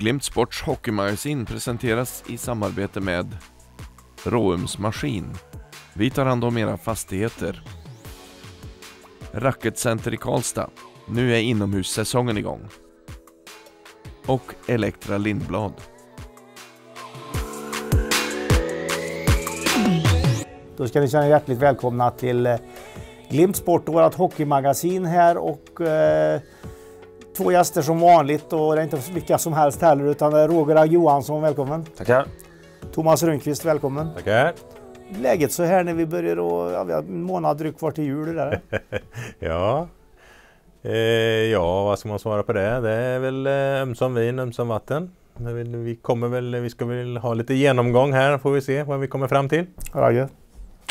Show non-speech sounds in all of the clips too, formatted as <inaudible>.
Glimt Sports hockeymagasin presenteras i samarbete med Råums Maskin. Vi tar hand om era fastigheter. Racketcenter i Karlstad. Nu är inomhussäsongen igång. Och Elektra Lindblad. Då ska ni känna er hjärtligt välkomna till eh, Glimt Sport och vårt hockeymagasin här och eh, två gäster som vanligt och det är inte vilka som helst heller utan det är Roger Johansson, välkommen. Tackar. Thomas Rundqvist, välkommen. Tackar. Läget så här när vi börjar och ja, vi har en månad drygt kvar till jul där. <laughs> ja. Eh, ja, vad ska man svara på det? Det är väl eh, ömsom vin, ömsom vatten. vi kommer väl, vi ska väl ha lite genomgång här, får vi se vad vi kommer fram till. Ragge?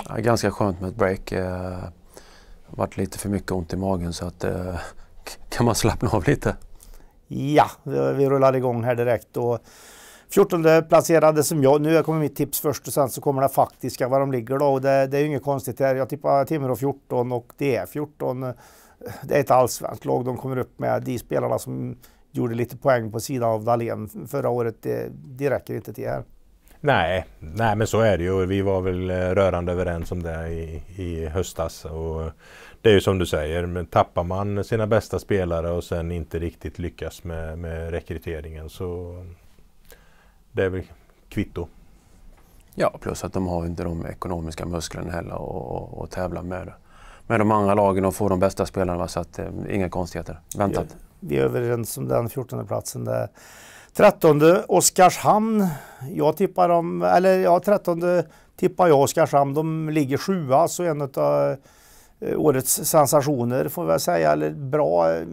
Ja, ganska skönt med ett break. Eh, varit lite för mycket ont i magen så att eh, kan man slappna av lite? Ja, vi rullar igång här direkt. Och 14 placerade som jag, nu kommer mitt tips först och sen så kommer det faktiska var de ligger då. Och det, det är ju inget konstigt här. Jag tippar Timrå 14 och det är 14. Det är ett allsvenskt lag de kommer upp med. De spelarna som gjorde lite poäng på sidan av Dahlén förra året, det, det räcker inte till här. Nej, nej men så är det ju. Vi var väl eh, rörande överens om det i, i höstas. Och det är ju som du säger, men tappar man sina bästa spelare och sen inte riktigt lyckas med, med rekryteringen så det är väl kvitto. Ja, plus att de har inte de ekonomiska musklerna heller att tävla med, med de andra lagen och få de bästa spelarna. Så att, eh, inga konstigheter. Väntat. vi är överens om den 14 platsen. Där. 13 Oskarshamn. Jag tippar dem, eller ja, 13 tippar jag Oskarshamn. De ligger sjua, så en av Eh, årets sensationer får vi väl säga, eller bra, eh,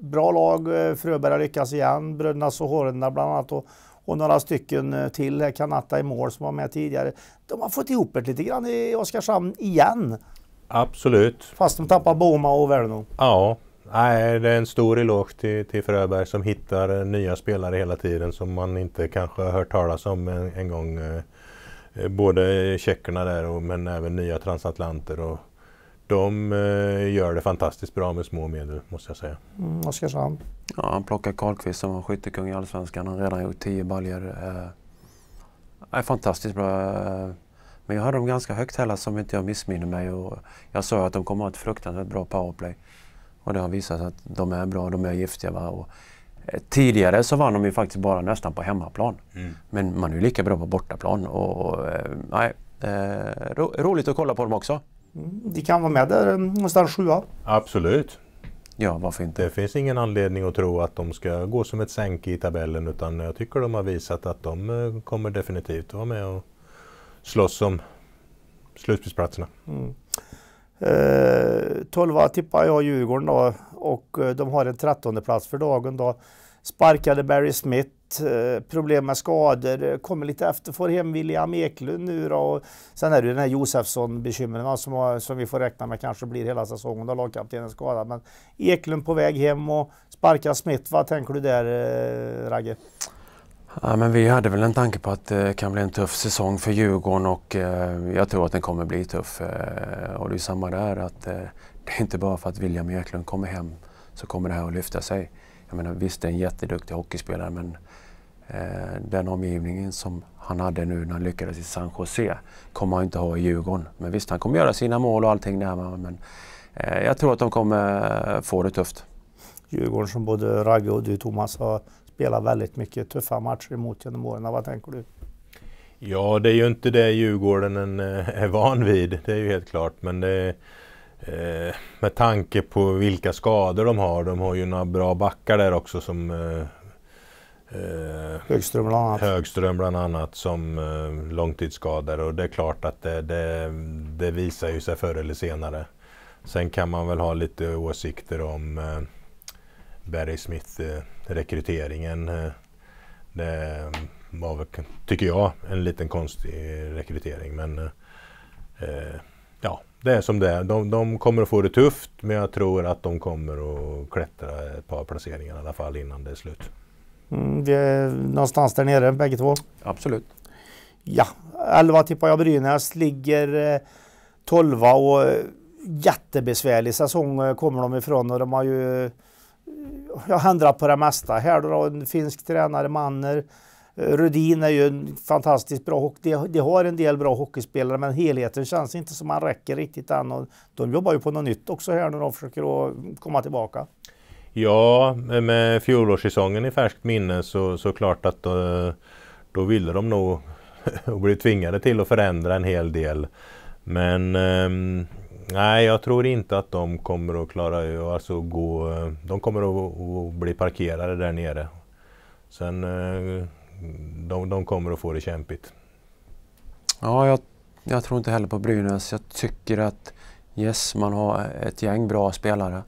bra lag. Eh, Fröberg har lyckats igen, Bröderna Sohorna bland annat och, och, några stycken till, Kanatta i mål som var med tidigare. De har fått ihop det lite grann i Oskarshamn igen. Absolut. Fast de tappar Boma och Verno. Ja, Nej, det är en stor eloge till, till Fröberg som hittar nya spelare hela tiden som man inte kanske har hört talas om en, en gång. Både tjeckerna där och, men även nya transatlanter och de eh, gör det fantastiskt bra med små medel måste jag säga. Mm, Oskarshamn? Ja, han plockar Karlqvist som var skyttekung i Allsvenskan. Han har redan gjort 10 baljor. Eh, är fantastiskt bra. Eh, men jag hade dem ganska högt heller som inte jag missminner mig. Och jag sa att de kommer att ha ett fruktansvärt bra powerplay. Och det har visat sig att de är bra, de är giftiga. Va? Och, eh, tidigare så vann de ju faktiskt bara nästan på hemmaplan. Mm. Men man är ju lika bra på bortaplan. Och, eh, ro roligt att kolla på dem också. Mm, de kan vara med där eh, någonstans sjua. Absolut. Ja, varför inte? Det finns ingen anledning att tro att de ska gå som ett sänke i tabellen utan jag tycker de har visat att de eh, kommer definitivt vara med och slåss om slutspelsplatserna. Mm. Eh, 12 tippar jag Djurgården då och eh, de har en 13 plats för dagen då. Sparkade Barry Smith, eh, problem med skador, eh, kommer lite efter, får hem William Eklund nu då. sen är det ju den här Josefsson-bekymren som, som vi får räkna med kanske blir hela säsongen då lagkaptenen skadad. Men Eklund på väg hem och sparkar Smith. Vad tänker du där eh, Ragge? Ja, men vi hade väl en tanke på att det kan bli en tuff säsong för Djurgården och jag tror att den kommer bli tuff. och det är samma där, att det är inte bara för att William Eklund kommer hem så kommer det här att lyfta sig jag menar, visst, det är en jätteduktig hockeyspelare men eh, den omgivningen som han hade nu när han lyckades i San Jose kommer han inte ha i Djurgården. Men visst, han kommer göra sina mål och allting där men eh, jag tror att de kommer eh, få det tufft. Djurgården som både Ragge och du Thomas har spelat väldigt mycket tuffa matcher emot genom åren. Vad tänker du? Ja, det är ju inte det Djurgården är van vid, det är ju helt klart. Men det, Eh, med tanke på vilka skador de har. De har ju några bra backar där också som eh, eh Högström bland annat. Högström bland annat som eh, långtidsskadade och det är klart att det, det, det, visar ju sig förr eller senare. Sen kan man väl ha lite åsikter om eh, Barry Smith eh, rekryteringen. Eh, det var väl, tycker jag, en liten konstig rekrytering men eh, ja, det är som det är. De, de, kommer att få det tufft, men jag tror att de kommer att klättra ett par placeringar i alla fall innan det är slut. Mm, vi är någonstans där nere bägge två. Absolut. Ja, 11 tippar jag Brynäs, ligger 12 eh, och eh, jättebesvärlig säsong eh, kommer de ifrån och de har ju jag ändrat på det mesta här då. En finsk tränare, Manner, Rudin är ju en fantastiskt bra hockey. De har en del bra hockeyspelare men helheten känns inte som man räcker riktigt än. Och de jobbar ju på något nytt också här när de försöker att komma tillbaka. Ja, med fjolårssäsongen i färskt minne så, så klart att då, eh, då ville de nog och <laughs> bli tvingade till att förändra en hel del. Men ehm, nej, jag tror inte att de kommer att klara alltså gå, eh, de kommer att, att bli parkerade där nere. Sen eh, de, de kommer att få det kämpigt. Ja, jag, jag, tror inte heller på Brynäs. Jag tycker att yes, man har ett gäng bra spelare.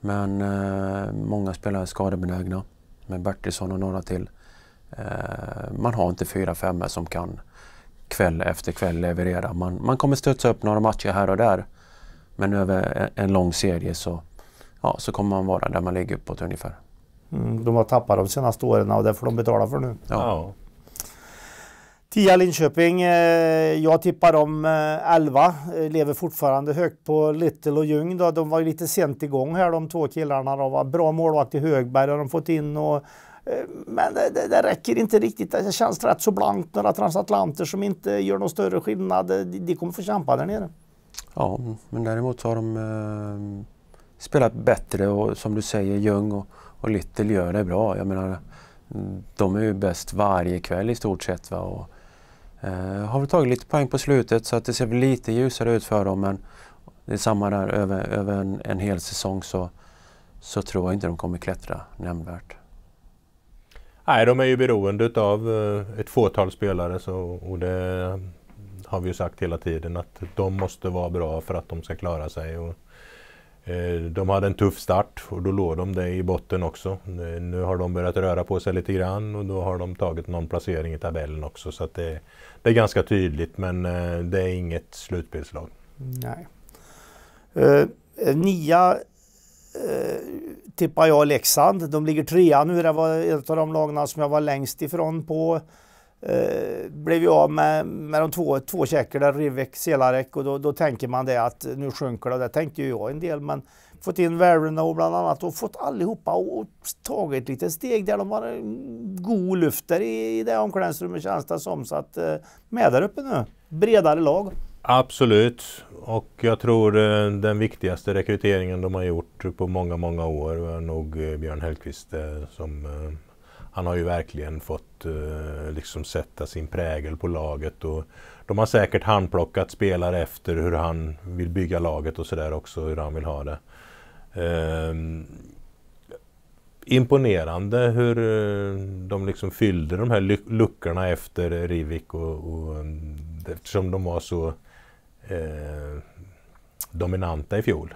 Men eh, många spelare är skadebenägna med Bertilsson och några till. Eh, man har inte fyra, femmor som kan kväll efter kväll leverera. Man, man kommer studsa upp några matcher här och där. Men över en lång serie så, ja, så kommer man vara där man ligger uppåt ungefär. Mm, de har tappat de senaste åren och det får de betala för nu. Ja. Tia Linköping, eh, jag tippar dem 11. Eh, eh, lever fortfarande högt på Little och Ljung. De var lite sent igång här de två killarna. De var bra målvakt i Högberg har de fått in. Och, men det, det, det, räcker inte riktigt. Det känns rätt så blankt. Några transatlanter som inte gör någon större skillnad. De, de kommer få kämpa där nere. Ja, men däremot så har de eh, spelat bättre och som du säger Ljung och och Lyttel gör det bra. Jag menar, de är ju bäst varje kväll i stort sett. Va? Och, eh, har väl tagit lite poäng på slutet så att det ser lite ljusare ut för dem men det är samma där, över, över en, en hel säsong så, så tror jag inte de kommer klättra nämnvärt. Nej, de är ju beroende av eh, ett fåtal spelare så, och det har vi ju sagt hela tiden att de måste vara bra för att de ska klara sig. Och Eh, de hade en tuff start och då låg de där i botten också. Eh, nu har de börjat röra på sig lite grann och då har de tagit någon placering i tabellen också. Så det, det, är ganska tydligt men eh, det är inget slutspelslag. Nej. Eh, nia eh, tippar jag Leksand. De ligger trea nu. Det var ett av de lagarna som jag var längst ifrån på Eh, blev ju av med, med de två, två tjeckerna, Rivek Selarek, och då, då, tänker man det att nu sjunker det. Det tänkte ju jag en del, men fått in Verino bland annat och fått allihopa och, och tagit litet steg där. De var god luft där i, i det omklädningsrummet känns det som. Så att eh, med där uppe nu, bredare lag. Absolut, och jag tror eh, den viktigaste rekryteringen de har gjort på många, många år var nog Björn Hellkvist som han har ju verkligen fått eh, liksom sätta sin prägel på laget och de har säkert handplockat spelare efter hur han vill bygga laget och sådär också, hur han vill ha det. Eh, imponerande hur eh, de liksom fyllde de här luckorna efter Rivik och, och eftersom de var så eh, dominanta i fjol.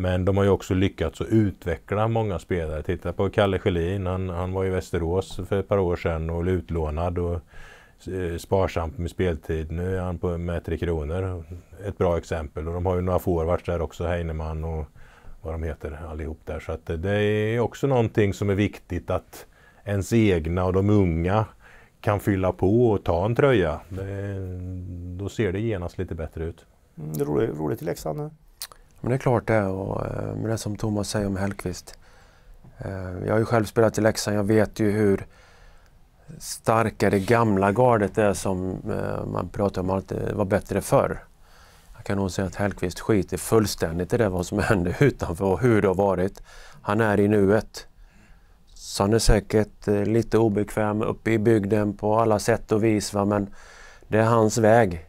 Men de har ju också lyckats att utveckla många spelare. Titta på Kalle Schelin, han, han var i Västerås för ett par år sedan och blev utlånad och eh, sparsamt med speltid. Nu är han på, med Tre Kronor. Ett bra exempel. Och de har ju några forwards där också, Heinemann och vad de heter allihop där. Så att det är också någonting som är viktigt att ens egna och de unga kan fylla på och ta en tröja. Det, då ser det genast lite bättre ut. Mm, roligt, roligt i Leksand nu. Men det är klart det. Och, eh, men det som Thomas säger om Hellkvist. Eh, jag har ju själv spelat i Leksand. Jag vet ju hur starka det gamla gardet är som eh, man pratar om alltid var bättre förr. Jag kan nog säga att Hellkvist skiter fullständigt i det vad som <laughs> händer utanför och hur det har varit. Han är i nuet. Så han är säkert lite obekväm uppe i bygden på alla sätt och vis. Va? Men det är hans väg.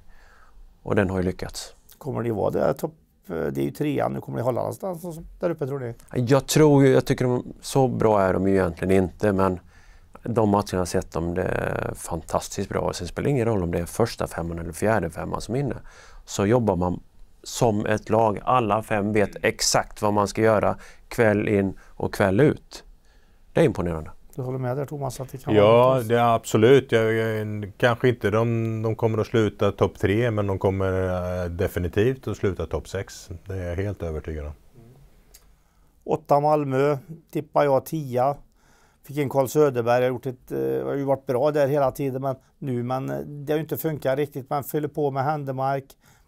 Och den har ju lyckats. Kommer ni vara det topp Eh, det är ju trean, nu kommer det Hollandsdansen där uppe tror ni? Jag tror ju, jag tycker de, så bra är de ju egentligen inte men de matcherna jag sett dem, det är fantastiskt bra. Sen spelar det ingen roll om det är första femman eller fjärde femman som är inne. Så jobbar man som ett lag. Alla fem vet exakt vad man ska göra kväll in och kväll ut. Det är imponerande. Du håller med där Thomas? Att det kan ja, det är absolut. Jag, jag, kanske inte de, de kommer att sluta topp tre, men de kommer eh, definitivt att sluta topp sex. Det är jag helt övertygad om. Mm. Åtta Malmö, tippar jag tia. Fick in Karl Söderberg, har, gjort ett, eh, har ju varit bra där hela tiden men, nu, men eh, det har ju inte funkat riktigt. Man fyller på med Händemark,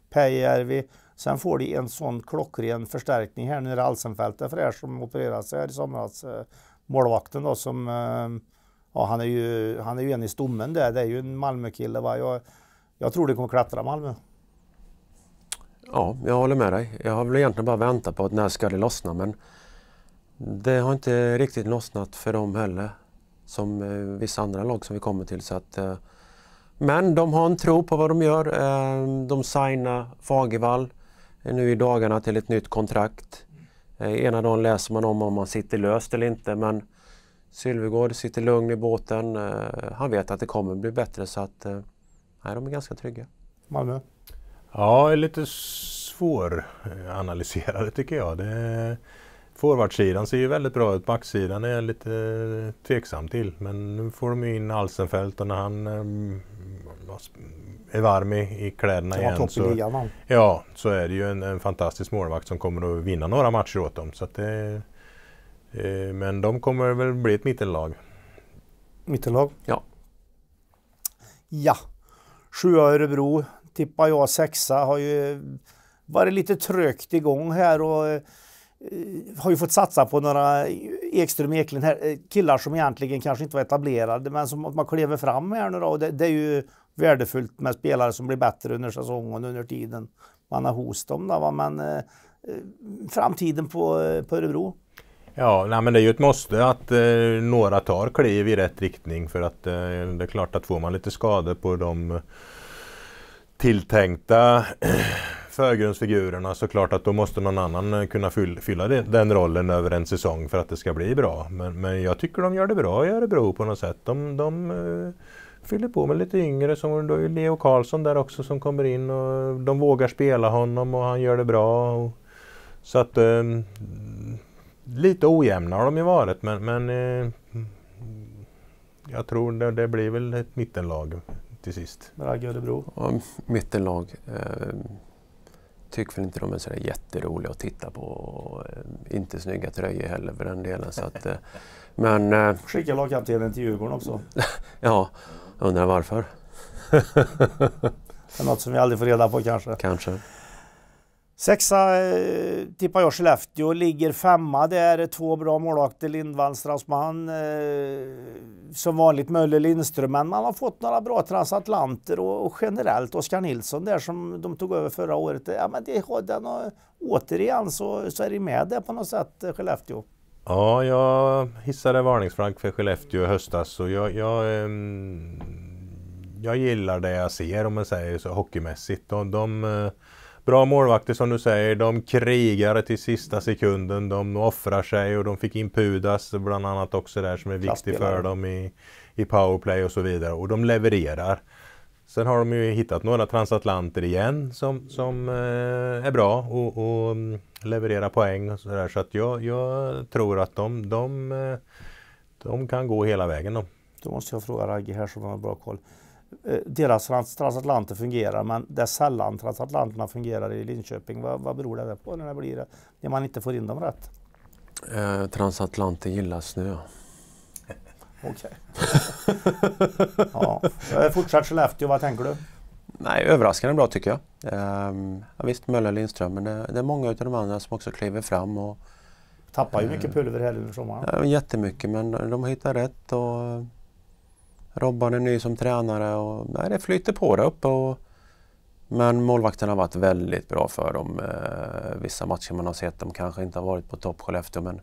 Päijärvi. Sen får de en sån klockren förstärkning här nu när Alsenfelt är fräsch som opererade här i somras målvakten då som, eh, ja han är ju, han är ju en i stommen där. Det är ju en Malmökille va. Jag, jag tror det kommer klättra Malmö. Ja, jag håller med dig. Jag har väl egentligen bara väntat på att när ska det lossna men det har inte riktigt lossnat för dem heller. Som eh, vissa andra lag som vi kommer till. Så att, eh, men de har en tro på vad de gör. de signar Fagervall nu i dagarna till ett nytt kontrakt. Eh, ena dagen läser man om om man sitter löst eller inte men Sylvegård sitter lugn i båten. Eh, han vet att det kommer bli bättre så att eh, nej, de är ganska trygga. Malmö? Ja, är lite svåranalyserade tycker jag. Det... Forwardsidan ser ju väldigt bra ut, backsidan är jag lite tveksam till. Men nu får de ju in Alsenfelt och när han är varm i, i kläderna ja, igen så, ligan, ja, så är det ju en, en, fantastisk målvakt som kommer att vinna några matcher åt dem. Så det, eh, men de kommer väl bli ett mittenlag. Mittenlag? Ja. Ja. Sjua Örebro tippar jag sexa. Har ju varit lite trögt igång här och eh, har ju fått satsa på några Ekström Eklund, här, eh, killar som egentligen kanske inte var etablerade men som man kliver fram här nu då. Det, det, är ju värdefullt med spelare som blir bättre under säsongen under tiden man har hos dem. Då, Men eh, framtiden på, eh, på Örebro? Ja, nej, men det är ju ett måste att eh, några tar kliv i rätt riktning för att eh, det är klart att får man lite skador på de tilltänkta <clears throat> förgrundsfigurerna så klart att då måste någon annan eh, kunna fylla den rollen över en säsong för att det ska bli bra. Men, men jag tycker de gör det bra i Örebro på något sätt. De, de eh, fyller på med lite yngre. Som då är Leo Karlsson där också som kommer in och de vågar spela honom och han gör det bra. Och, så att eh, lite ojämna har de ju varit men, men eh, jag tror det, det, blir väl ett mittenlag till sist. Ragge Örebro. Ja, mittenlag. Eh, tycker väl inte de är sådär jätteroliga att titta på. Och, eh, inte snygga tröjor heller för den delen. Så att, eh, men, eh, Skicka lagkaptenen till Djurgården också. <laughs> ja, Undrar varför? <laughs> Det är Något som vi aldrig får reda på kanske. Kanske. Sexa eh, tippar jag Skellefteå, ligger femma där. Två bra målvakter, Lindvall, Strassman. Eh, som vanligt Möller, Lindström. Men man har fått några bra transatlanter och, generellt Oskar Nilsson där som de tog över förra året. Ja, men det, den har, återigen så, så är det med där på något sätt, eh, Skellefteå. Ja, jag hissade varningsflagg för Skellefteå i höstas och jag, jag, ehm, jag gillar det jag ser om man säger så hockeymässigt. De, de, eh, bra målvakter som du säger, de krigar till sista sekunden, de offrar sig och de fick in Pudas bland annat också där som är viktig för dem i, i powerplay och så vidare och de levererar. Sen har de ju hittat några transatlanter igen som, som eh, är bra och, och mm, levererar poäng och sådär. Så att jag, jag tror att de, de, eh, de, kan gå hela vägen. Då. då måste jag fråga Ragge här som har bra koll. Eh, deras transatlanter fungerar men det är sällan transatlanterna fungerar i Linköping. Vad, vad beror det på när, det blir, när man inte får in dem rätt? Eh, transatlanter gillar snö. <laughs> Okej. <laughs> ja. Fortsatt Skellefteå, vad tänker du? Nej, överraskande bra tycker jag. Ehm, ja, visst, Möller Lindström, men det, det, är många av de andra som också kliver fram. Och, Tappar ju ehm, mycket pulver här under sommaren. Ja, jättemycket, men de hittar rätt. Och, Robban är ny som tränare och nej, det flyter på där uppe. Och, men målvakterna har varit väldigt bra för dem. Eh, vissa matcher man har sett, de kanske inte har varit på topp Skellefteå men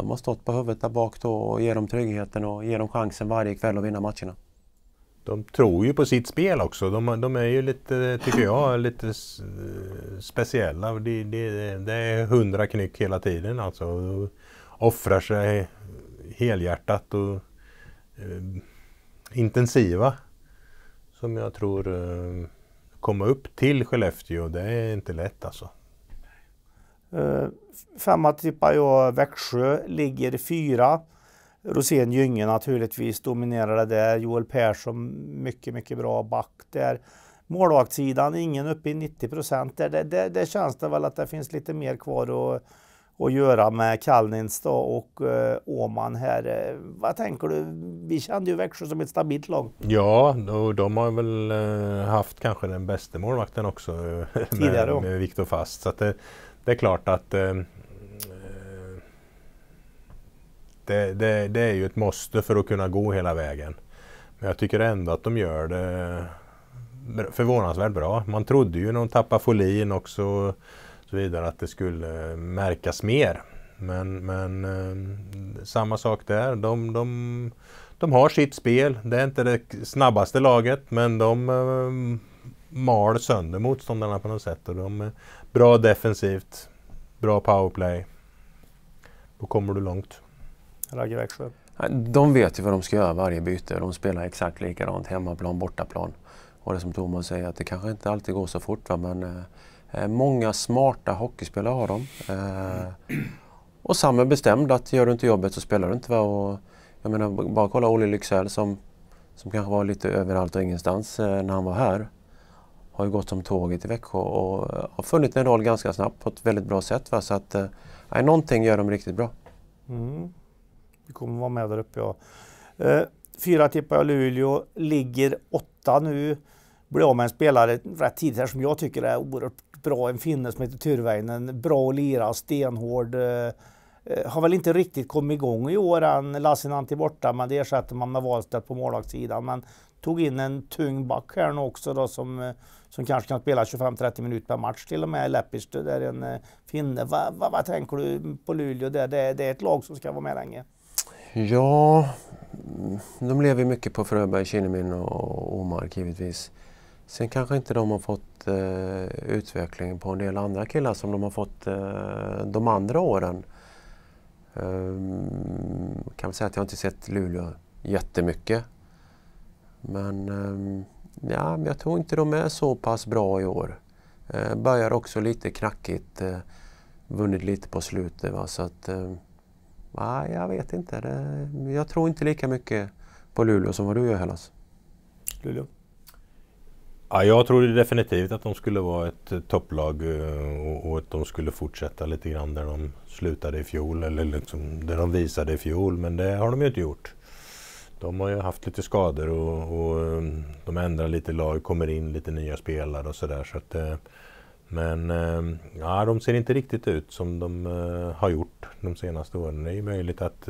de har stått på huvudet där bak då och ger dem tryggheten och ger dem chansen varje kväll att vinna matcherna. De tror ju på sitt spel också. De, de är ju lite, tycker jag, <laughs> lite speciella. Det, det, det är hundra knyck hela tiden alltså. De offrar sig helhjärtat och eh, intensiva. Som jag tror eh, komma upp till Skellefteå, det är inte lätt alltså. Eh, femma tippar jag Växjö, ligger fyra. Rosén Gynge naturligtvis dominerade där. Joel Persson mycket, mycket bra back där. Målvaktssidan, ingen uppe i 90 procent. Där, där, där, känns det väl att det finns lite mer kvar att, att göra med Kalnins då och uh, Åman här. Eh, vad tänker du? Vi kände ju Växjö som ett stabilt lag. Ja, och de har väl haft kanske den bästa målvakten också. <laughs> Tidigare. med, med Viktor Fast. Så att det, det är klart att eh, det, det, det, är ju ett måste för att kunna gå hela vägen. Men jag tycker ändå att de gör det förvånansvärt bra. Man trodde ju när de tappade Folin också och så vidare att det skulle märkas mer. Men, men eh, samma sak där. De, de, de har sitt spel. Det är inte det snabbaste laget men de eh, mal sönder motståndarna på något sätt. Och de, eh, Bra defensivt, bra powerplay. Då kommer du långt. Ragge Växjö. De vet ju vad de ska göra varje byte. De spelar exakt likadant hemmaplan, bortaplan. Och det som Thomas säger, att det kanske inte alltid går så fort. Va? Men eh, många smarta hockeyspelare har de. Eh, och Sam är bestämd att gör du inte jobbet så spelar du inte. Va? Och, jag menar, bara kolla Olle Lycksell som, som kanske var lite överallt och ingenstans eh, när han var här har ju gått som tåget i Växjö och har funnit en roll ganska snabbt på ett väldigt bra sätt. Va? Så att, eh, någonting gör de riktigt bra. Mm. Vi kommer vara med där uppe ja. Eh, fyra tippar jag Luleå, ligger åtta nu. Blir av med en spelare rätt tidigt här som jag tycker är oerhört bra. En finne som heter Tyrväinen, bra att lira, stenhård. Eh, Eh, har väl inte riktigt kommit igång i år än. Lassinantti borta, men det ersätter man med Wahlstedt på målvaktssidan. Men tog in en tung back här nu också då som, eh, som kanske kan spela 25-30 minuter per match till och med. Leppistö, där en eh, finne. Va, va, vad tänker du på Luleå där? Det, det är ett lag som ska vara med länge. Ja, mm, de lever mycket på Fröberg, Kinnemin och Omark givetvis. Sen kanske inte de har fått eh, utveckling på en del andra killar som de har fått eh, de andra åren. Jag ehm, kan väl säga att jag inte sett Luleå jättemycket. Men ehm, ja, jag tror inte de är så pass bra i år. Eh, börjar också lite knackigt. Eh, vunnit lite på slutet. Va? Så att, ehm, ja, jag vet inte. jag tror inte lika mycket på Luleå som vad du gör Hellas. Luleå? Ja, jag trodde definitivt att de skulle vara ett eh, topplag eh, och, att de skulle fortsätta lite grann där de slutade i fjol eller liksom där de visade i fjol. Men det har de ju inte gjort. De har ju haft lite skador och, och eh, de ändrar lite lag, kommer in lite nya spelare och sådär. Så men ja, de ser inte riktigt ut som de har gjort de senaste åren. Det är ju möjligt att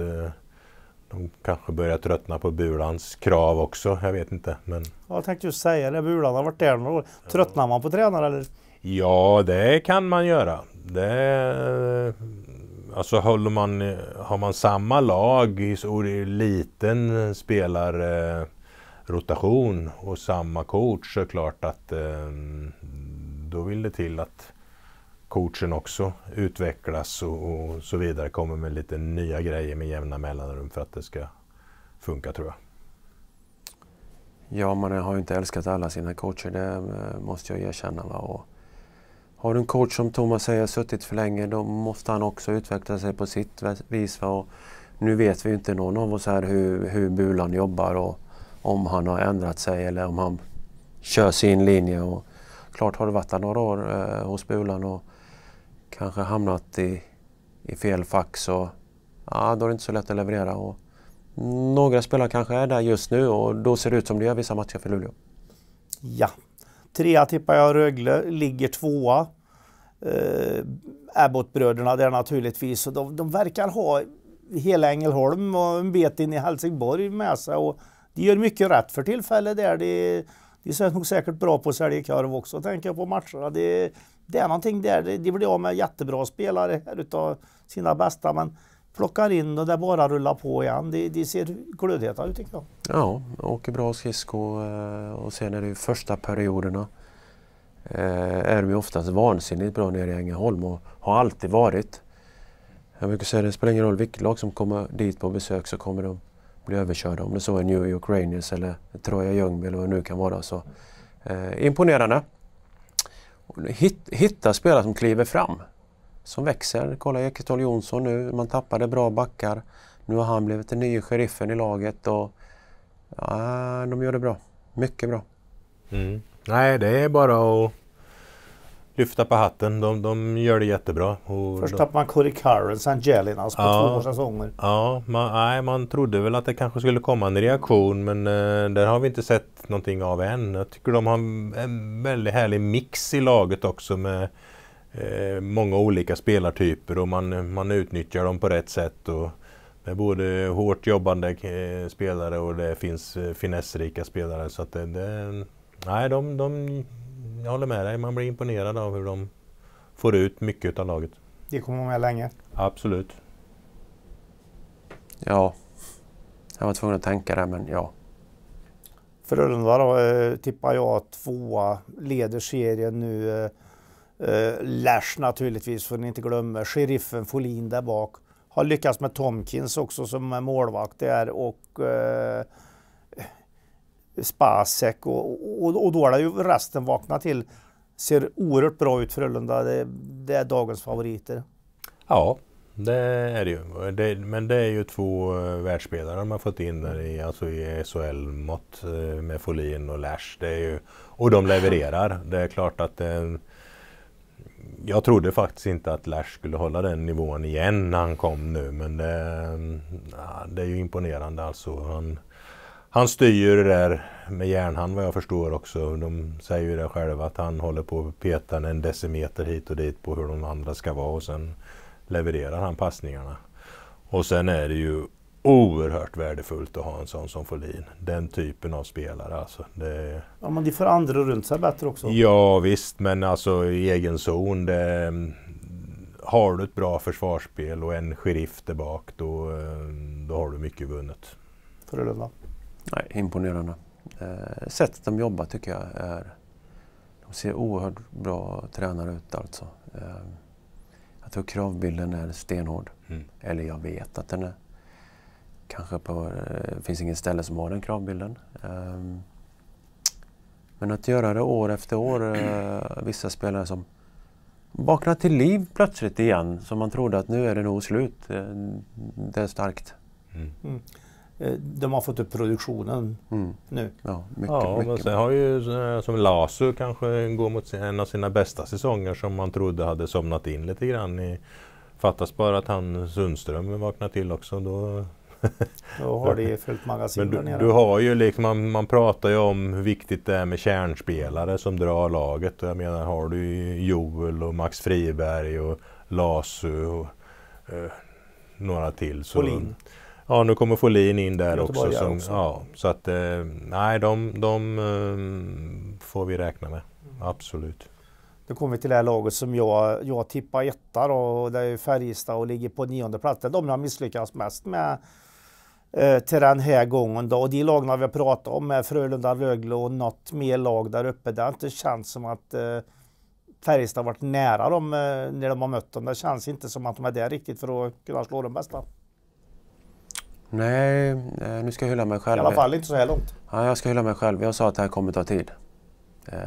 de kanske börjar tröttna på Bulans krav också. Jag vet inte. Men... Jag tänkte just säga det. Bulan har varit där några år. Tröttnar man på tränare eller? Ja, det kan man göra. Det... Alltså håller man, har man samma lag i liten spelarrotation eh, och samma coach så klart att eh, då vill det till att coachen också utvecklas och, och, så vidare. Kommer med lite nya grejer med jämna mellanrum för att det ska funka tror jag. Ja, man har ju inte älskat alla sina coacher, det eh, måste jag erkänna. Va? Och har du en coach som Thomas säger suttit för länge, då måste han också utveckla sig på sitt vis. Va? Och nu vet vi inte någon av oss här hur, hur Bulan jobbar och om han har ändrat sig eller om han kör sin linje. Och, klart har du varit där några år eh, hos Bulan och kanske hamnat i, i fel fack så ja, då är det inte så lätt att leverera. Och några spelare kanske är där just nu och då ser det ut som det gör vissa matcher för Luleå. Ja. Trea tippar jag Rögle, ligger tvåa. Eh, Abbott-bröderna där naturligtvis. Och de, de verkar ha hela Ängelholm och en bit in i Helsingborg med sig. Och de gör mycket rätt för tillfället där. De, de är nog säkert bra på att sälja korv också, tänker jag på matcherna. Det, det är någonting där. De blir av med jättebra spelare här utav sina bästa men plockar in och det bara rullar på igen. De, de ser glödheta ut tycker jag. Ja, åker bra skridsko eh, och sen är det ju första perioderna eh, är de ju oftast vansinnigt bra nere i Ängelholm och har alltid varit. Jag brukar säga att det spelar ingen roll vilket lag som kommer dit på besök så kommer de bli överkörda. Om det så är New York Rangers eller Troja Ljungby eller vad det nu kan vara. Så, eh, imponerande! hitta spelare som kliver fram, som växer. Kolla Ekeståhl Jonsson nu, man tappade bra backar. Nu har han blivit den nya sheriffen i laget och ja, de gör det bra. Mycket bra. Mm. Nej, det är bara att lyfta på hatten. De, de gör det jättebra. Och Först tappade man Cody Curran, Angelinas på ja, två säsonger. Ja, man, nej, man trodde väl att det kanske skulle komma en reaktion men eh, där har vi inte sett någonting av än. Jag tycker de har en, en väldigt härlig mix i laget också med eh, många olika spelartyper och man, man utnyttjar dem på rätt sätt. Och, det är både hårt jobbande eh, spelare och det finns eh, finessrika spelare. Så att det, det, nej, de, de jag håller med dig, man blir imponerad av hur de får ut mycket av laget. Det kommer med länge. Absolut. Ja, jag var tvungen att tänka det, men ja. Frölunda då, eh, tippar jag tvåa, leder serien nu. Eh, eh Lash naturligtvis, får ni inte glömma. Sheriffen Folin där bak. Har lyckats med Tomkins också som målvakt där och eh, Spasek och, och, och då har det ju resten vaknat till. Ser oerhört bra ut Frölunda. Det, det är dagens favoriter. Ja, det är det ju. Det, men det är ju två eh, världsspelare de har fått in där i, alltså i SHL-mått eh, med Folin och Lash. Det är ju, och de levererar. Det är klart att den, eh, jag trodde faktiskt inte att Lash skulle hålla den nivån igen när han kom nu men det, det är ju imponerande alltså. Han, han styr det där med järnhand vad jag förstår också. De säger ju det själva att han håller på att peta en decimeter hit och dit på hur de andra ska vara och sen levererar han passningarna. Och sen är det ju oerhört värdefullt att ha en sån som Folin. Den typen av spelare alltså. Det... Ja men de får andra runt sig bättre också. Ja visst men alltså i egen zon. Det... Har du ett bra försvarsspel och en sheriff där bak då, eh, då har du mycket vunnet. Frölunda. Nej, imponerande. Eh, sättet de jobbar tycker jag är... De ser oerhört bra tränare ut alltså. Eh, jag tror kravbilden är stenhård. Mm. Eller jag vet att den är. Kanske på, eh, det finns inget ställe som har den kravbilden. Um, men att göra det år efter år, uh, vissa spelare som vaknar till liv plötsligt igen, som man trodde att nu är det nog slut. Uh, det är starkt. Mm. Mm. Eh, de har fått upp produktionen mm. nu. Ja, mycket, ja mycket. men sen har ju eh, som Lasu kanske går mot en av sina bästa säsonger som man trodde hade somnat in lite grann. I, fattas bara att han Sundström vaknar till också. Då, <laughs> då har det fullt magasin men du, du har ju liksom, man, man, pratar ju om hur viktigt det är med kärnspelare som drar laget. Och jag menar, har du Joel och Max Friberg och Lasu och eh, några till. Så, Ja, nu kommer Folin in där också, som, också. Ja, så att eh, nej, de, de eh, får vi räkna med. Mm. Absolut. Då kommer vi till det här laget som jag, jag tippar etta och det är Färjestad och ligger på nionde plats. De har misslyckats mest med eh, till den här gången då. Och de lagen vi har pratat om med Frölunda, Rögle och något mer lag där uppe. Det har inte känts som att eh, Färjestad varit nära dem eh, när de har mött dem. Det känns inte som att de är där riktigt för att kunna slå de bästa. Nej, eh, nu ska jag hylla mig själv. I alla fall inte så här långt. Ja, jag ska hylla mig själv. Jag sa att det här kommer ta tid. Eh,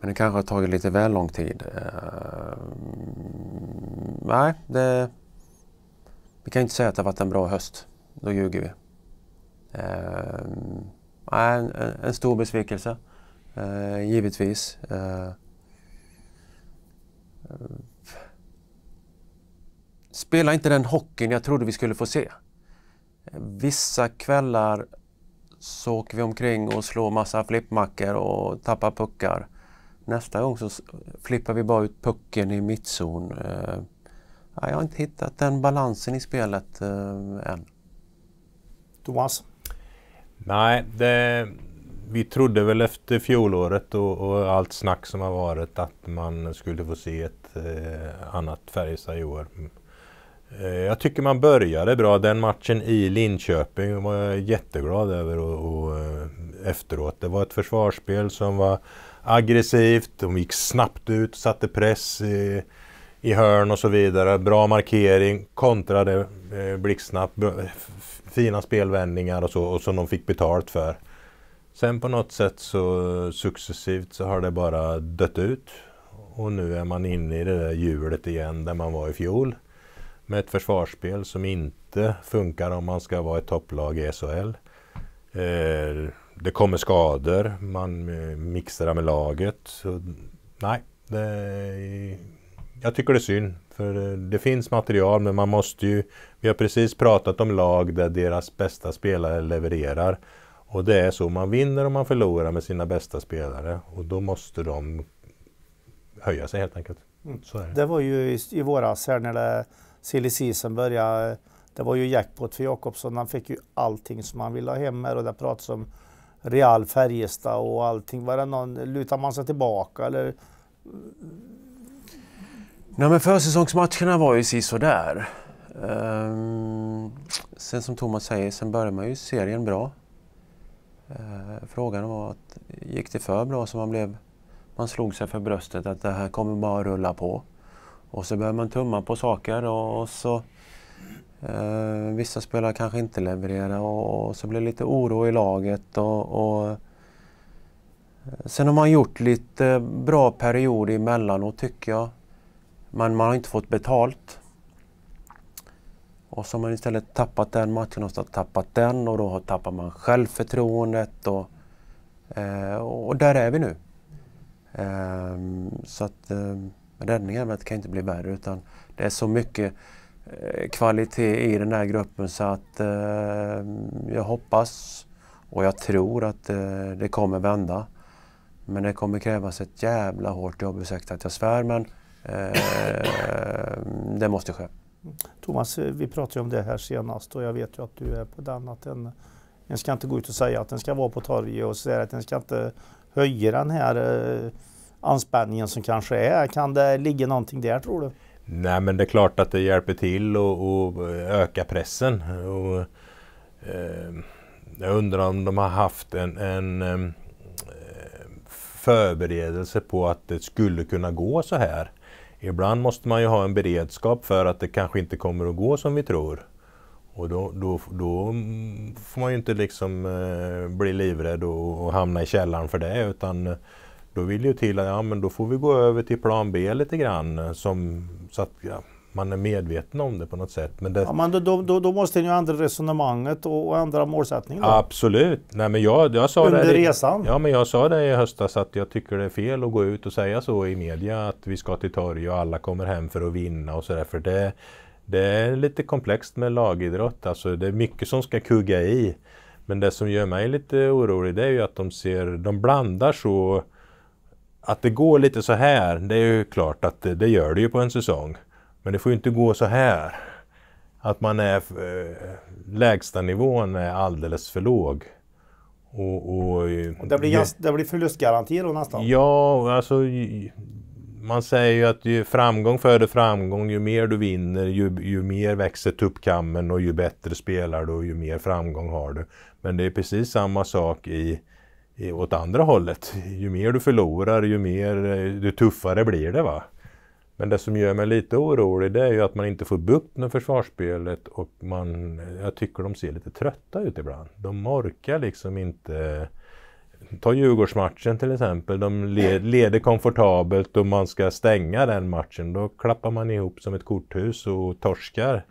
men det kanske har tagit lite väl lång tid. Eh, nej, det... Vi kan inte säga att det har varit en bra höst. Då ljuger vi. Nej, en, en stor besvikelse, givetvis spelar inte den hockeyn jag trodde vi skulle få se. Vissa kvällar så åker vi omkring och slår massa flippmackor och tappar puckar. Nästa gång så flippar vi bara ut pucken i mittzon. Eh, jag har inte hittat den balansen i spelet eh, än. Thomas? Nej, det, vi trodde väl efter fjolåret och, och, allt snack som har varit att man skulle få se ett eh, annat Färjestad i år. Eh, jag tycker man började bra. Den matchen i Linköping var jag jätteglad över och, och eh, efteråt. Det var ett försvarsspel som var aggressivt, de gick snabbt ut, satte press i, i hörn och så vidare. Bra markering, kontrade eh, blixtsnabbt, fina spelvändningar och så, och som de fick betalt för. Sen på något sätt så successivt så har det bara dött ut. Och nu är man inne i det där hjulet igen där man var i fjol med ett försvarsspel som inte funkar om man ska vara ett topplag i SHL. Eh, det kommer skador, man eh, mixar med laget. Så, nej, det, jag tycker det är synd. För eh, det, finns material men man måste ju... Vi har precis pratat om lag där deras bästa spelare levererar. Och det är så, man vinner och man förlorar med sina bästa spelare. Och då måste de höja sig helt enkelt. Mm. Det. det. var ju i, i våras här när det silly season började. Det var ju jackpot för Jakobsson. Han fick ju allting som han ville ha hem här och det pratas om Real Färjestad och allting. Var det någon, lutar man sig tillbaka eller? Nej men försäsongsmatcherna var ju sisådär. Um, ehm, sen som Thomas säger, sen började man ju serien bra. Uh, frågan var att gick det för bra så man blev man slog sig för bröstet att det här kommer bara rulla på. Och så börjar man tumma på saker och så eh, vissa spelare kanske inte levererar och, och, så blir det lite oro i laget. Och, och, eh, sen har man gjort lite bra perioder emellanåt tycker jag. Men man har inte fått betalt. Och så har man istället tappat den matchen och så tappat den och då tappar man självförtroendet. Och, eh, och där är vi nu. Eh, så att... Ehm, räddningar. Men det kan inte bli värre utan det är så mycket eh, kvalitet i den här gruppen så att eh, jag hoppas och jag tror att eh, det kommer vända. Men det kommer krävas ett jävla hårt jobb, ursäkta att jag svär men det måste ske. Thomas, vi pratade ju om det här senast och jag vet ju att du är på den att den, den ska inte gå ut och säga att den ska vara på torget och sådär, att den ska inte höja den här anspänningen som kanske är. Kan det ligga någonting där tror du? Nej men det är klart att det hjälper till och, och öka pressen. Och, eh, jag undrar om de har haft en, en eh, förberedelse på att det skulle kunna gå så här. Ibland måste man ju ha en beredskap för att det kanske inte kommer att gå som vi tror. Och då, då, då får man ju inte liksom eh, bli livrädd och, och, hamna i källaren för det utan då vill ju till att ja, men då får vi gå över till plan B lite grann eh, som, så att ja, man är medveten om det på något sätt. Men, det... ja, men då, då, då måste ni ju ändra resonemanget och, och ändra målsättningen. Då. Absolut! Nej, men jag, jag sa Under det, resan? Ja, men jag sa det i höstas att jag tycker det är fel att gå ut och säga så i media att vi ska till torg och alla kommer hem för att vinna och sådär. För det, det är lite komplext med lagidrott. Alltså, det är mycket som ska kugga i. Men det som gör mig lite orolig det är ju att de ser, de blandar så att det går lite så här, det är ju klart att det, det gör det ju på en säsong. Men det får ju inte gå så här. Att man är, eh, lägstanivån är alldeles för låg. Och, och, eh, det, blir det, det blir förlustgaranti då nästan? Ja, alltså man säger ju att ju framgång föder framgång. Ju mer du vinner, ju, ju mer växer tuppkammen och ju bättre spelar du och ju mer framgång har du. Men det är precis samma sak i åt andra hållet. Ju mer du förlorar, ju mer, eh, ju tuffare blir det. va. Men det som gör mig lite orolig det är ju att man inte får bukt med försvarsspelet och man, jag tycker de ser lite trötta ut ibland. De orkar liksom inte. Ta Djurgårdsmatchen till exempel, de leder komfortabelt och man ska stänga den matchen. Då klappar man ihop som ett korthus och torskar.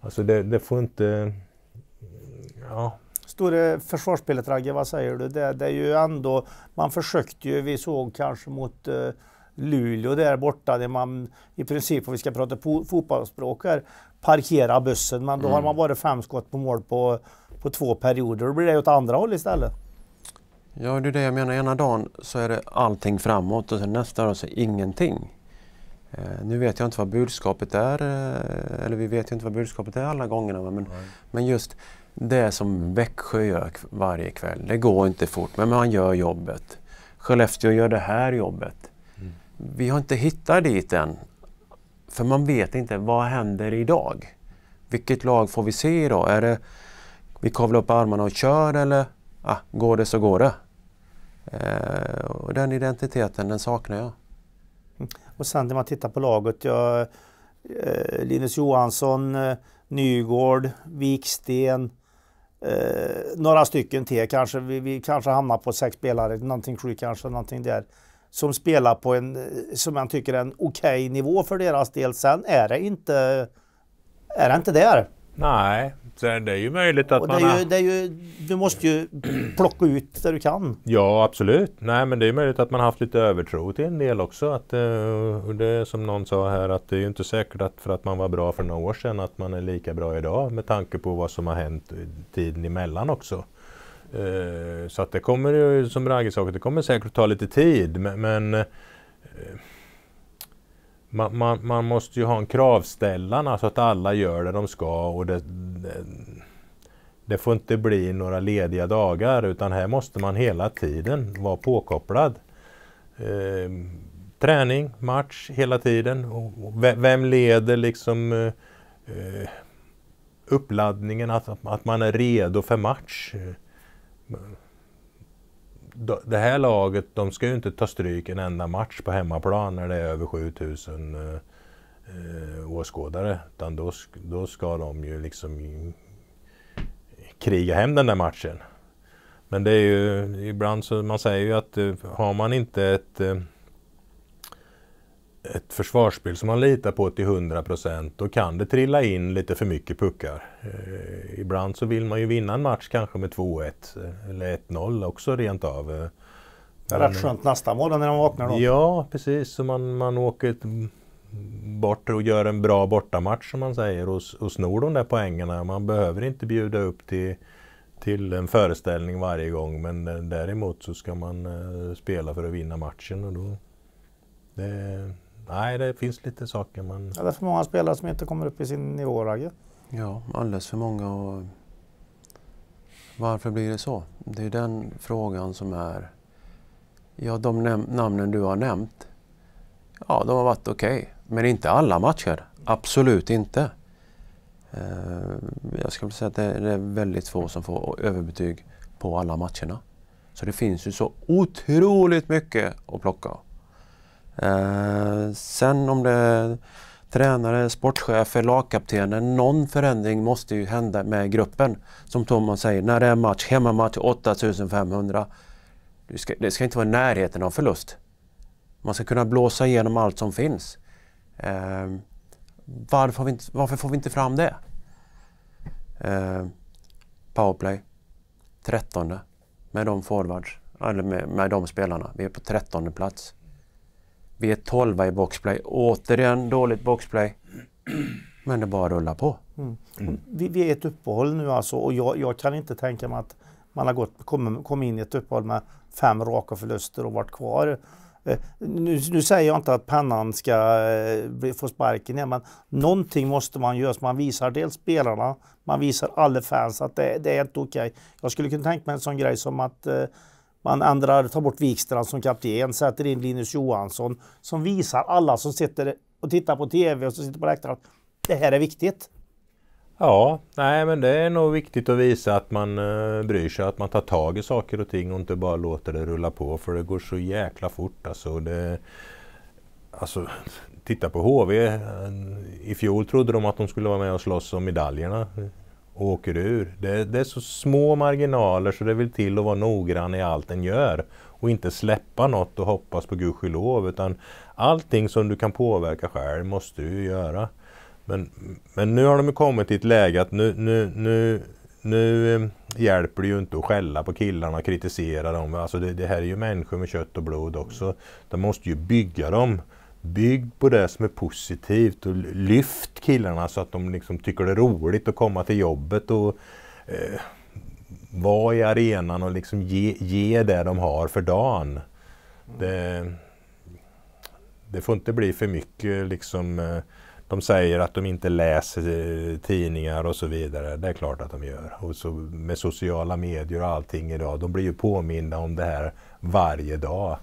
Alltså det, det får inte... Ja, Stora försvarsspelet vad säger du? Det, det, är ju ändå, man försökte ju, vi såg kanske mot uh, Luleå där borta där man i princip, om vi ska prata fotbollsspråk här, parkera bussen. Men då mm. har man bara fem skott på mål på, på två perioder. Då blir det åt andra håll istället. Ja, det är det jag menar. Ena dagen så är det allting framåt och sen nästa dag så är det ingenting. Eh, nu vet jag inte vad budskapet är, eh, eller vi vet ju inte vad budskapet är alla gångerna. Men, men just det är som Växjö gör varje kväll. Det går inte fort, men man gör jobbet. Skellefteå gör det här jobbet. Mm. Vi har inte hittat dit än. För man vet inte, vad händer idag? Vilket lag får vi se idag? Är det vi kavlar upp armarna och kör eller ah, går det så går det? Eh, och den identiteten den saknar jag. Mm. Och sen när man tittar på laget. Jag, eh, Linus Johansson, eh, Nygård, Viksten, eh, några stycken till. Kanske, vi, vi, kanske hamnar på sex spelare, någonting sju kanske, någonting där. Som spelar på en, eh, som man tycker är en okej okay nivå för deras del. Sen är det inte, är det inte där. Nej, Sen det är ju möjligt att och man... Ju, har... ju, du måste ju plocka ut det du kan. Ja absolut. Nej men det är möjligt att man haft lite övertro till en del också. Att, uh, det är som någon sa här att det är ju inte säkert att för att man var bra för några år sedan att man är lika bra idag med tanke på vad som har hänt tiden emellan också. Uh, så att det kommer ju som Ragge sa, det kommer säkert ta lite tid men, men uh, man, man, man, måste ju ha en kravställan, alltså att alla gör det de ska och det, det, får inte bli några lediga dagar utan här måste man hela tiden vara påkopplad. Eh, träning, match hela tiden. Och vem leder liksom eh, uppladdningen, att, att man är redo för match? det här laget, de ska ju inte ta stryk en enda match på hemmaplan när det är över 7000 eh, eh, åskådare. Utan då, då ska de ju liksom kriga hem den där matchen. Men det är ju ibland så, man säger ju att eh, har man inte ett eh, ett försvarsspel som man litar på till 100 procent, då kan det trilla in lite för mycket puckar. Eh, ibland så vill man ju vinna en match kanske med 2-1 eh, eller 1-0 också rent av. Eh, Rätt skönt nästa morgon när de vaknar då. Ja, precis. Så man, man åker bort och gör en bra bortamatch som man säger och, och snor de där poängerna. Man behöver inte bjuda upp till, till en föreställning varje gång men eh, däremot så ska man eh, spela för att vinna matchen. Och då, det, nej, det finns lite saker man... Ja, det är för många spelare som inte kommer upp i sin nivå, Ragge. Ja, alldeles för många. Och... Varför blir det så? Det är den frågan som är... Ja, de namnen du har nämnt, ja, de har varit okej. Okay. Men inte alla matcher. Absolut inte. Eh, jag skulle säga att det är väldigt få som får överbetyg på alla matcherna. Så det finns ju så otroligt mycket att plocka. Eh, sen om det är tränare, sportchefer, lagkaptener, någon förändring måste ju hända med gruppen. Som Thomas säger, när det är match, hemmamatch 8500. ska, det ska inte vara i närheten av förlust. Man ska kunna blåsa igenom allt som finns. Eh, varför, inte, varför, får vi inte fram det? Eh, powerplay, 13 med de forwards, eller med, med de spelarna. Vi är på 13 plats. Vi är tolva i boxplay. Återigen dåligt boxplay. Men det bara rullar på. Mm. Mm. Vi, vi, är ett uppehåll nu alltså och jag, jag kan inte tänka mig att man har gått, kommit, kommit in i ett uppehåll med fem raka förluster och varit kvar. Eh, nu, nu, säger jag inte att pennan ska eh, få sparken igen, men någonting måste man göra. Så man visar dels spelarna, man visar alla fans att det, det är inte okej. Okay. Jag skulle kunna tänka mig en sån grej som att eh, man ändrar, tar bort Wikstrand som kapten, sätter in Linus Johansson som visar alla som sitter och tittar på tv och som sitter på läktaren att det här är viktigt. Ja, nej men det är nog viktigt att visa att man eh, bryr sig, att man tar tag i saker och ting och inte bara låter det rulla på för det går så jäkla fort alltså. Det, alltså titta på HV. Eh, I fjol trodde de att de skulle vara med och slåss om medaljerna och åker ur. Det, det, är så små marginaler så det vill till att vara noggrann i allt en gör och inte släppa något och hoppas på gudskelov utan allting som du kan påverka själv måste du göra. Men, men nu har de kommit till ett läge att nu, nu, nu, nu ehm, hjälper det ju inte att skälla på killarna och kritisera dem. Alltså det, det här är ju människor med kött och blod också. De måste ju bygga dem Bygg på det som är positivt och lyft killarna så att de liksom tycker det är roligt att komma till jobbet och eh, vara i arenan och liksom ge, ge det de har för dagen. Det, det får inte bli för mycket liksom, eh, de säger att de inte läser eh, tidningar och så vidare. Det är klart att de gör. Och så med sociala medier och allting idag, de blir ju påminna om det här varje dag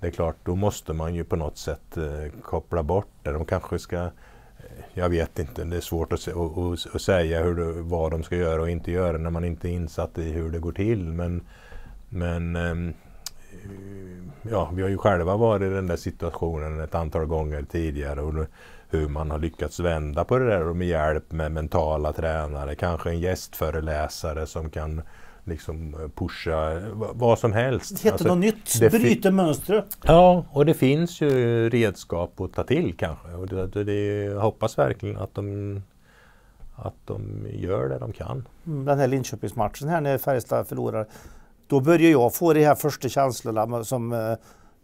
det är klart, då måste man ju på något sätt eh, koppla bort det. De kanske ska, eh, jag vet inte, det är svårt att, att, att säga hur vad de ska göra och inte göra när man inte är insatt i hur det går till. Men, men ehm, eh, ja, vi har ju själva varit i den där situationen ett antal gånger tidigare och hur man har lyckats vända på det där och med hjälp med mentala tränare, kanske en gästföreläsare som kan liksom eh, pusha eh, vad som helst. Heter alltså, något nytt, bryta mönstret. Ja, och det finns ju redskap att ta till kanske. Och det, det, det, jag hoppas verkligen att de, att de gör det de kan. Mm, den här Linköpingsmatchen här när Färjestad förlorar, då börjar jag få de här första känslorna som eh,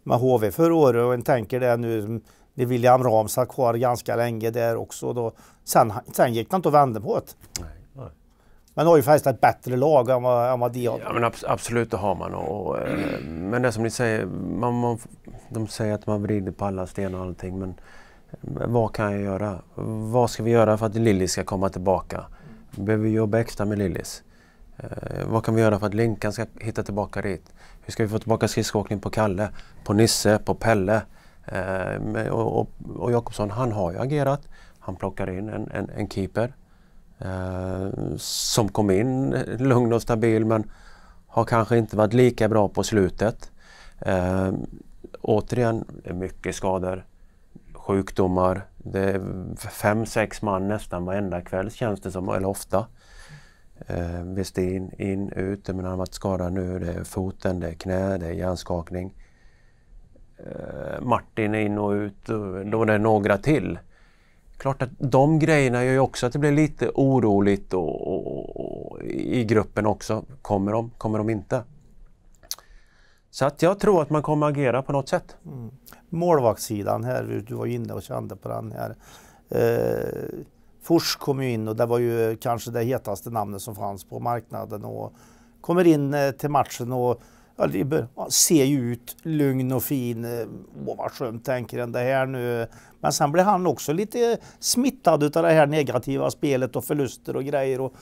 med HV förra året och en tänker det nu mm, det William Ram satt kvar ganska länge där också. Då. Sen, sen gick det inte att vända på det. Men har ju faktiskt ett bättre lag än vad, än vad de har. Ja, men ab absolut, det har man. Och, och, eh, men det som ni säger, man, man, de säger att man vrider på alla stenar och allting. Men eh, vad kan jag göra? Vad ska vi göra för att Lillis ska komma tillbaka? Behöver vi jobba extra med Lillis? Eh, vad kan vi göra för att Linkan ska hitta tillbaka dit? Hur ska vi få tillbaka skridskoåkning på Kalle, på Nisse, på Pelle? Eh, och, och, och Jakobsson, han har ju agerat. Han plockar in en, en, en keeper eh, som kom in lugn och stabil men har kanske inte varit lika bra på slutet. Eh, återigen, mycket skador, sjukdomar. Det är fem, sex man nästan varenda kväll känns det som, eller ofta. Eh, Westin in, ut, men han har varit skadad nu. Det är foten, det är knä, det är hjärnskakning. Eh, Martin in och ut, och då är det några till klart att de grejerna gör ju också att det blir lite oroligt och, och, och, i gruppen också. Kommer de? Kommer de inte? Så att jag tror att man kommer agera på något sätt. Mm. Målvaktssidan här, du var ju inne och kände på den här. Eh, Fors kom ju in och det var ju kanske det hetaste namnet som fanns på marknaden och kommer in eh, till matchen och Ja, ser ju ut lugn och fin. Eh, åh, vad skönt tänker den det här nu. Men sen blir han också lite smittad av det här negativa spelet och förluster och grejer. Och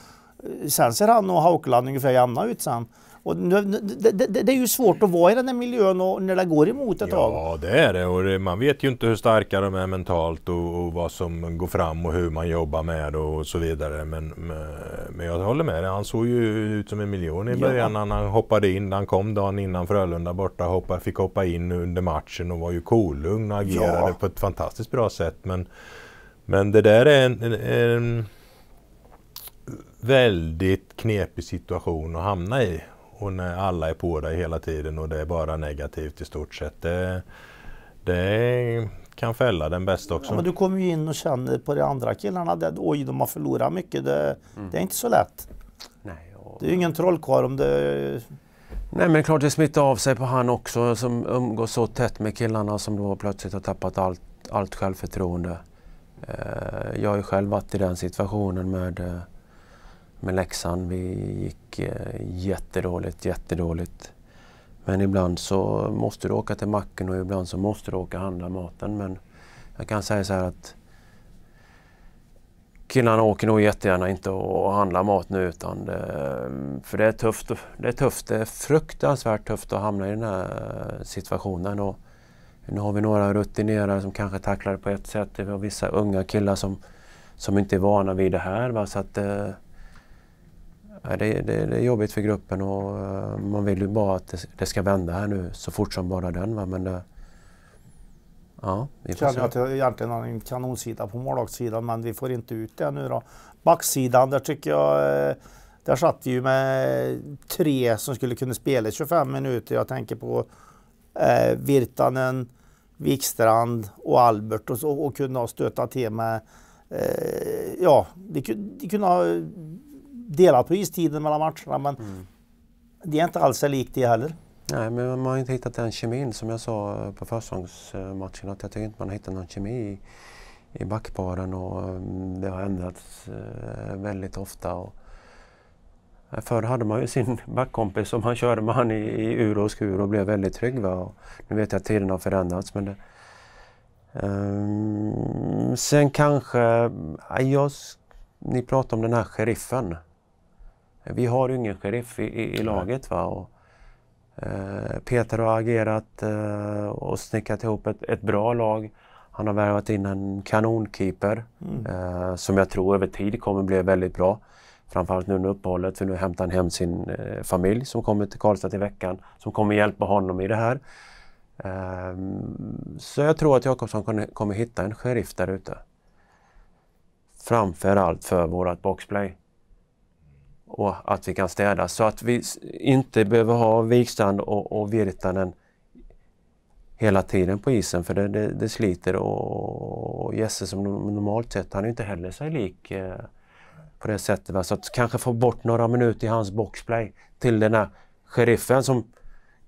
eh, sen ser han och Haukland ungefär jämna ut sen. Och nu, det, det, det, är ju svårt att vara i den här miljön och när det går emot ett tag. Ja, det är det. Och man vet ju inte hur starka de är mentalt och, och, vad som går fram och hur man jobbar med och så vidare. Men, men jag håller med dig. Han såg ju ut som en miljon i början ja. han hoppade in. Han kom dagen innan Frölunda borta, hoppa, fick hoppa in under matchen och var ju kolugn cool, och agerade ja. på ett fantastiskt bra sätt. Men, men det där är en, en, en väldigt knepig situation att hamna i och när alla är på dig hela tiden och det är bara negativt i stort sett. Det, det kan fälla den bästa också. Ja, men du kommer ju in och känner på de andra killarna, att oj de har förlorat mycket, det, mm. det är inte så lätt. Nej, och... Det är ju ingen trollkarl om det Nej men klart det smittar av sig på han också som umgås så tätt med killarna som då plötsligt har tappat allt, allt självförtroende. Eh, jag har ju själv varit i den situationen med eh, med läxan. Vi gick eh, jättedåligt, jättedåligt. Men ibland så måste du åka till macken och ibland så måste du åka och handla maten. Men jag kan säga så här att killarna åker nog jättegärna inte och handlar mat nu utan det, för det är tufft. Det är tufft. Det är fruktansvärt tufft att hamna i den här situationen. Och nu har vi några rutinerade som kanske tacklar det på ett sätt. Vi har vissa unga killar som, som inte är vana vid det här. Va? Så att, eh, det, det, det, är jobbigt för gruppen och eh, man vill ju bara att det, det, ska vända här nu så fort som bara den. Va? Men det, ja, vi får Känner se. att egentligen har en kanonsida på målvaktssidan men vi får inte ut det nu då. Backsidan, där tycker jag eh, där satt vi ju med tre som skulle kunna spela 25 minuter. Jag tänker på eh, Virtanen, Wikstrand och Albert och, och kunde ha stötat till med eh, ja, de, de kunde ha delar på istiden mellan matcherna men mm. det är inte alls likt det heller. Nej, men man har inte hittat den kemin som jag sa eh, på försäsongsmatchen jag tycker inte man har hittat någon kemi i, i backparen och mm, det har ändrats eh, väldigt ofta. Och, eh, Förr hade man ju sin <laughs> backkompis som man körde med han i, i ur och skur och blev väldigt trygg. Va? Och nu vet jag att tiden har förändrats men det, um, Sen kanske, jag, ni pratar om den här sheriffen. Vi har ju ingen sheriff i, i, i laget. Va? Och, eh, Peter har agerat eh, och snickrat ihop ett, ett, bra lag. Han har värvat in en kanonkeeper mm. eh, som jag tror över tid kommer bli väldigt bra. Framförallt nu under uppehållet för nu hämtar han hem sin eh, familj som kommer till Karlstad i veckan som kommer hjälpa honom i det här. Ehm, så jag tror att Jakobsson kommer hitta en sheriff där ute. Framförallt för vårat boxplay och att vi kan städa så att vi inte behöver ha Vikstrand och, och Virtanen hela tiden på isen för det, det, det sliter och, Jesse som normalt sett, han är inte heller sig lik eh, på det sättet. Va? Så att kanske få bort några minuter i hans boxplay till den här sheriffen som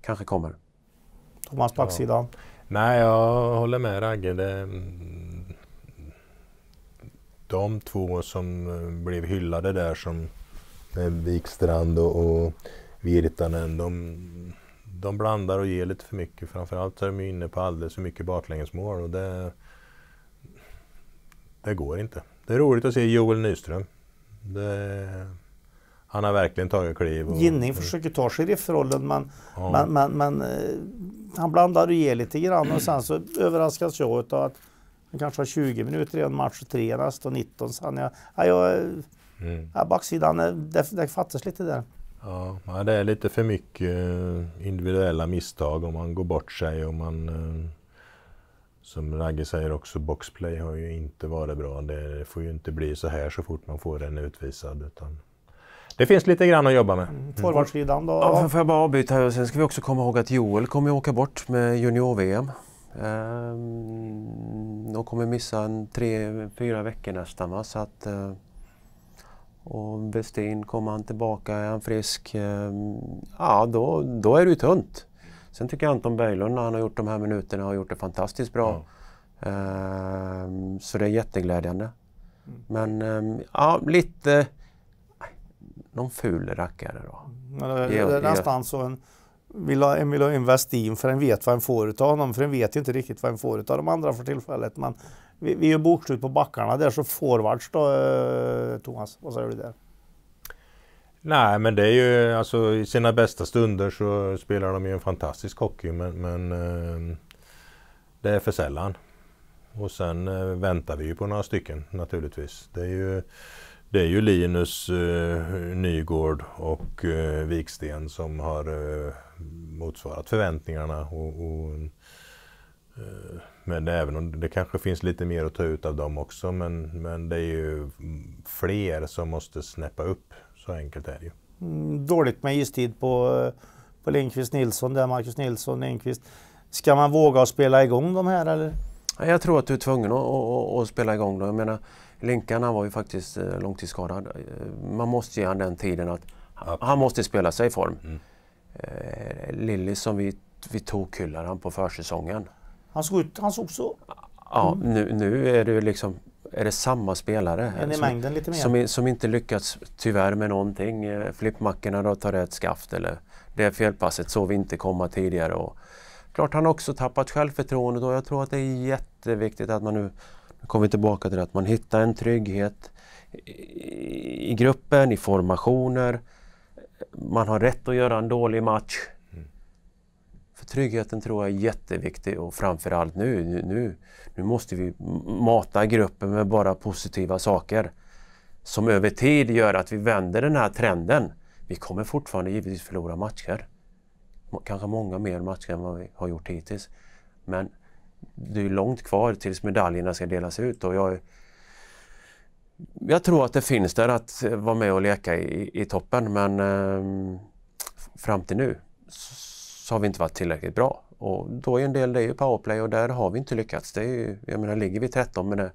kanske kommer. Thomas backsida. Ja. Nej, jag håller med Ragge. Det, mm, de två som eh, blev hyllade där som Wikstrand och, och Virtanen. De, de blandar och ger lite för mycket. Framförallt är de inne på alldeles för mycket baklängesmål och det, det går inte. Det är roligt att se Joel Nyström. Det, han har verkligen tagit kliv. Ginning försöker ta sheriffrollen men, ja. men, men, men eh, han blandar och ger lite grann och sen så överraskas jag av att han kanske har 20 minuter i en match och 3 nästa och 19 sen. Jag, jag, Mm. baksidan, eh, det, det fattas lite där. Ja, det är lite för mycket eh, individuella misstag om man går bort sig och man... Eh, som Ragge säger också, boxplay har ju inte varit bra. Det får ju inte bli så här så fort man får en utvisad. Utan det finns lite grann att jobba med. Mm. då? Ja, får jag bara avbryta här. Sen ska vi också komma ihåg att Joel kommer åka bort med junior-VM. Ehm, de kommer missa en tre, fyra veckor nästan. Va? Så att, och Westin, kommer han tillbaka, är han frisk, ehm, ja då, då är det ju tunt. Sen tycker jag Anton Berglund när han har gjort de här minuterna har gjort det fantastiskt bra. Ja. Ehm, så det är jätteglädjande. Mm. Men ehm, ja, lite... Någon ful rackare då. Men mm, det, det, är nästan så en vill ha, en vill ha in Westin för en vet vad en får av honom, för en vet ju inte riktigt vad en får av de andra för tillfället. Men vi, vi gör bokslut på backarna där, så forwards då, eh, Thomas, vad säger du där? Nej, men det är ju alltså i sina bästa stunder så spelar de ju en fantastisk hockey, men, men eh, det är för sällan. Och sen eh, väntar vi ju på några stycken naturligtvis. Det är ju, det är ju Linus eh, Nygård och eh, Viksten som har eh, motsvarat förväntningarna och, och men även om det kanske finns lite mer att ta ut av dem också, men, men det är ju fler som måste snäppa upp. Så enkelt är det ju. Mm, dåligt med istid på, på Lindqvist Nilsson där, Marcus Nilsson, Lindqvist. Ska man våga spela igång de här eller? Jag tror att du är tvungen att, att, att spela igång dem. Jag menar, Linkan han var ju faktiskt eh, långtidsskadad. Eh, man måste ge honom den tiden att Absolut. han måste spela sig i form. Mm. Eh, Lilly som vi, vi tog kullar han på försäsongen. Han såg ut, han såg så. Ja, nu, nu är det ju liksom är det samma spelare en som, mängden, lite mer. Som, som, inte lyckats tyvärr med någonting. Eh, flippmackorna då tar rätt skaft eller det felpasset såg vi inte komma tidigare. Och, klart han har också tappat självförtroendet och jag tror att det är jätteviktigt att man nu, nu kommer vi tillbaka till det, att man hittar en trygghet i, i gruppen, i formationer. Man har rätt att göra en dålig match. Tryggheten tror jag är jätteviktig och framförallt nu, nu, nu måste vi mata gruppen med bara positiva saker som över tid gör att vi vänder den här trenden. Vi kommer fortfarande givetvis förlora matcher. Kanske många mer matcher än vad vi har gjort hittills. Men det är långt kvar tills medaljerna ska delas ut och jag, jag tror att det finns där att vara med och leka i, i toppen men eh, fram till nu så har vi inte varit tillräckligt bra. Och då är en del det är ju powerplay och där har vi inte lyckats. Det är ju, jag menar, ligger vi 13 med det,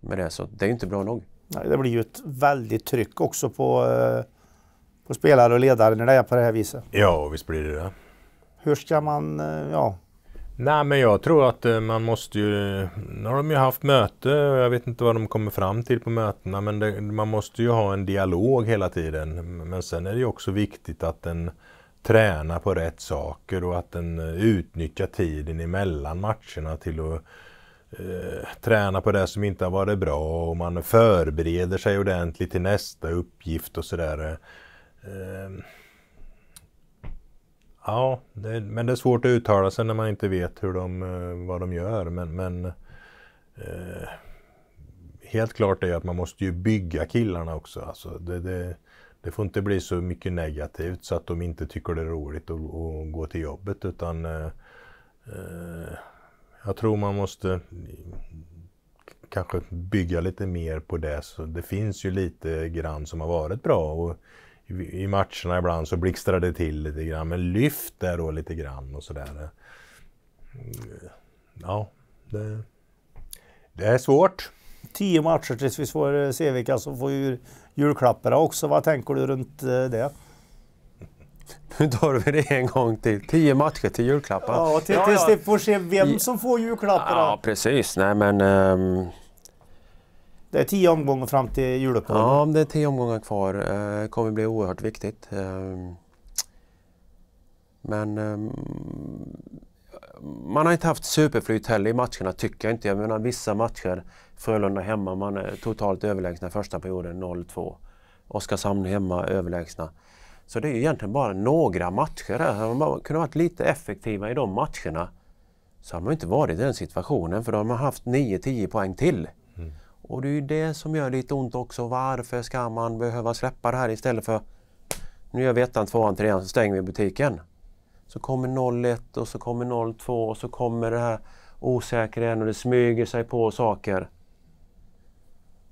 med det så det är ju inte bra nog. Nej, det blir ju ett väldigt tryck också på, eh, på spelare och ledare när det är på det här viset. Ja, visst blir det det. Hur ska man, eh, ja, Nej men jag tror att eh, man måste ju, nu har de ju haft möte, och jag vet inte vad de kommer fram till på mötena men det, man måste ju ha en dialog hela tiden. Men sen är det ju också viktigt att den träna på rätt saker och att den eh, utnyttjar tiden emellan matcherna till att eh, träna på det som inte har varit bra och man förbereder sig ordentligt till nästa uppgift och sådär. Eh, ja, det, men det är svårt att uttala sig när man inte vet hur de, eh, vad de gör. Men, men eh, helt klart är att man måste ju bygga killarna också. Alltså det, det, det får inte bli så mycket negativt så att de inte tycker det är roligt att, att gå till jobbet utan eh, eh, jag tror man måste kanske bygga lite mer på det. Så det finns ju lite grann som har varit bra och i matcherna ibland så blixtrar det till lite grann men lyft där då lite grann och sådär. Eh, ja, det, det är svårt. Tio matcher tills vi får se vilka som får ur julklapparna också. Vad tänker du runt eh, det? Nu tar vi det en gång till. Tio matcher till julklapparna. Ja, tills ja, ja. det får se vem som får julklapparna. Ja, precis. Nej, men... Um... Det är tio omgångar fram till juluppehållet. Ja, det är tio omgångar kvar. Eh, det kommer bli oerhört viktigt. Ehm, men ehm, man har inte haft superflyt heller i matcherna tycker jag inte. Jag menar vissa matcher, Frölunda hemma, man är totalt överlägsna första perioden 0-2. Oskarshamn hemma, överlägsna. Så det är ju egentligen bara några matcher här. Hade man kunnat varit lite effektiva i de matcherna så hade man inte varit i den situationen för då hade man haft 9-10 poäng till. Mm. Och det är ju det som gör lite ont också. Varför ska man behöva släppa det här istället för nu gör vi ettan, tvåan, trean så stänger vi butiken. Så kommer 01 och så kommer 02 och så kommer det här osäkra igen och det smyger sig på saker.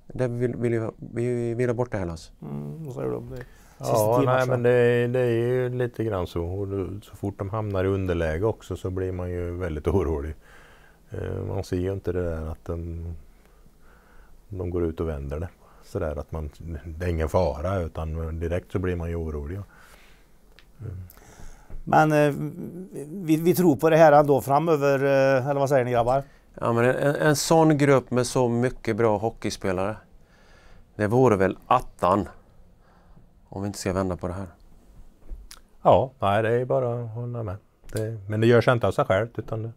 Det vill, vill, vi vill ha bort det Hellas. Mm, vad säger du om det? Ja, nej, men det, det, är ju lite grann så. Och så fort de hamnar i underläge också så blir man ju väldigt <laughs> orolig. Eh, man ser ju inte det där att de, de går ut och vänder det. Sådär att man, det är ingen fara utan direkt så blir man ju orolig. Mm. Men eh, vi, vi, tror på det här ändå framöver, eh, eller vad säger ni grabbar? Ja, men en, en sån grupp med så mycket bra hockeyspelare. Det vore väl attan om vi inte ska vända på det här. Ja, nej det är bara att hålla med. Det, men det görs inte av sig självt utan det...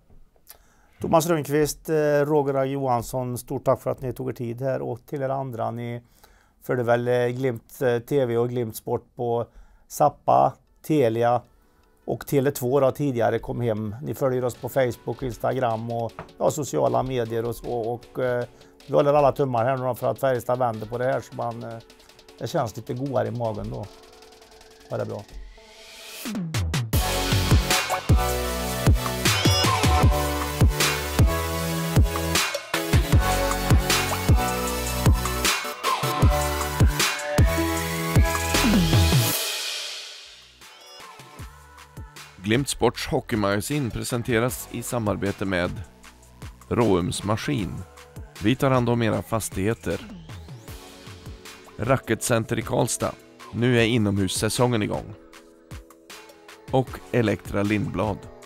Thomas Rönnqvist, eh, Roger Johansson, stort tack för att ni tog er tid här och till er andra. Ni förde väl eh, Glimt eh, TV och Glimt Sport på Zappa, Telia, och Tele2 då, tidigare kom hem. Ni följer oss på Facebook, Instagram och ja, sociala medier och så. Och, eh, vi håller alla tummar här nu för att Färjestad vänder på det här så man, eh, det känns lite godare i magen då. Ha det bra. Glimt Sports hockeymagasin presenteras i samarbete med Råums Maskin. Vi tar hand om era fastigheter. Racketcenter i Karlstad. Nu är inomhussäsongen igång. Och Elektra Lindblad.